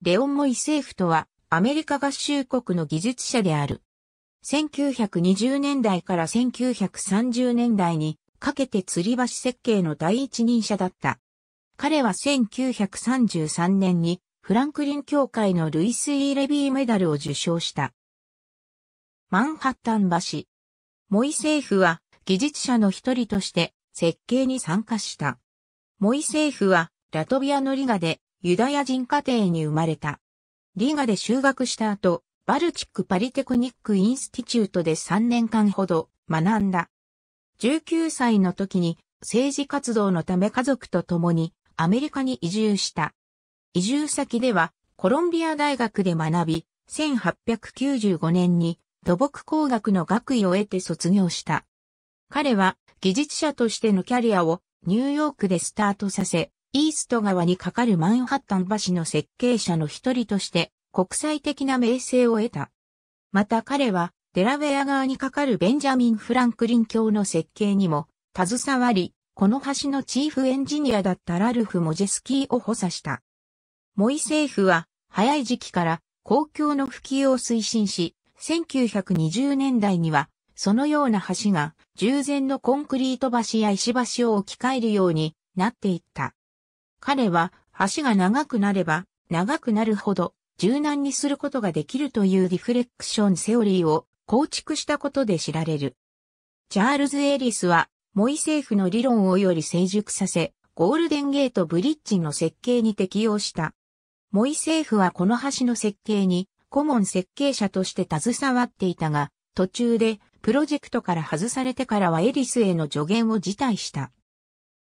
レオン・モイ政府とは、アメリカ合衆国の技術者である。1920年代から1930年代にかけて吊り橋設計の第一人者だった。彼は1933年にフランクリン協会のルイス・イー・レビーメダルを受賞した。マンハッタン橋。モイ政府は技術者の一人として設計に参加した。モイ政府はラトビアのリガでユダヤ人家庭に生まれた。リガで修学した後、バルチックパリテクニックインスティチュートで3年間ほど学んだ。19歳の時に政治活動のため家族と共にアメリカに移住した。移住先ではコロンビア大学で学び、1895年に土木工学の学位を得て卒業した。彼は技術者としてのキャリアをニューヨークでスタートさせ、イースト川に架かるマンハッタン橋の設計者の一人として国際的な名声を得た。また彼はデラウェア側に架かるベンジャミン・フランクリン橋の設計にも携わり、この橋のチーフエンジニアだったラルフ・モジェスキーを補佐した。モイ政府は早い時期から公共の普及を推進し、1920年代にはそのような橋が従前のコンクリート橋や石橋を置き換えるようになっていった。彼は足が長くなれば長くなるほど柔軟にすることができるというリフレクションセオリーを構築したことで知られる。チャールズ・エリスはモイ政府の理論をより成熟させ、ゴールデンゲートブリッジの設計に適用した。モイ政府はこの橋の設計に顧問設計者として携わっていたが、途中でプロジェクトから外されてからはエリスへの助言を辞退した。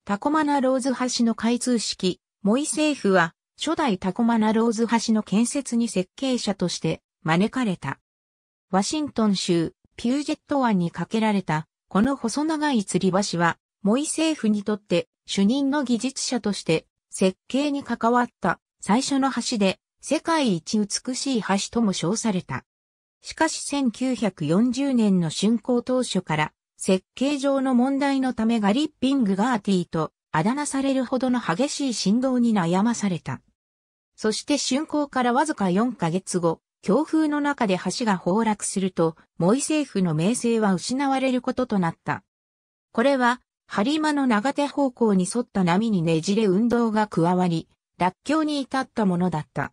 タコマナローズ橋の開通式、モイ政府は、初代タコマナローズ橋の建設に設計者として招かれた。ワシントン州、ピュージェット湾に架けられた、この細長い吊り橋は、モイ政府にとって主任の技術者として設計に関わった最初の橋で世界一美しい橋とも称された。しかし1940年の竣工当初から設計上の問題のためガリッピングガーティーとあだ名されるほどの激しい振動に悩まされた。そして竣工からわずか4ヶ月後、強風の中で橋が崩落すると、モイ政府の名声は失われることとなった。これは、リマの長手方向に沿った波にねじれ運動が加わり、落橋に至ったものだった。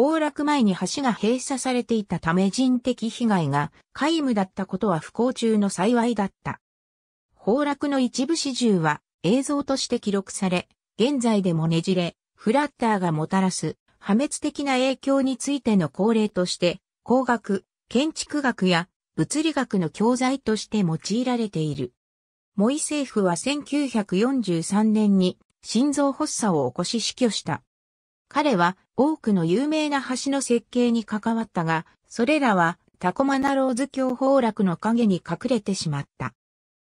崩落前に橋が閉鎖されていたため人的被害が皆無だったことは不幸中の幸いだった。崩落の一部始終は映像として記録され、現在でもねじれ、フラッターがもたらす破滅的な影響についての恒例として、工学、建築学や物理学の教材として用いられている。モイ政府は1943年に心臓発作を起こし死去した。彼は多くの有名な橋の設計に関わったが、それらはタコマナローズ橋崩落の影に隠れてしまった。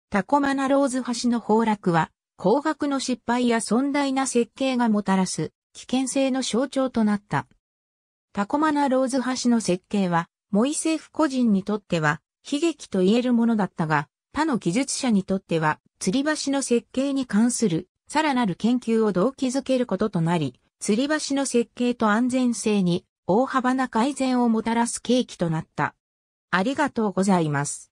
タコマナローズ橋の崩落は、高額の失敗や尊大な設計がもたらす危険性の象徴となった。タコマナローズ橋の設計は、モイセフ個人にとっては悲劇と言えるものだったが、他の技術者にとっては、吊り橋の設計に関するさらなる研究を動機づけることとなり、吊り橋の設計と安全性に大幅な改善をもたらす契機となった。ありがとうございます。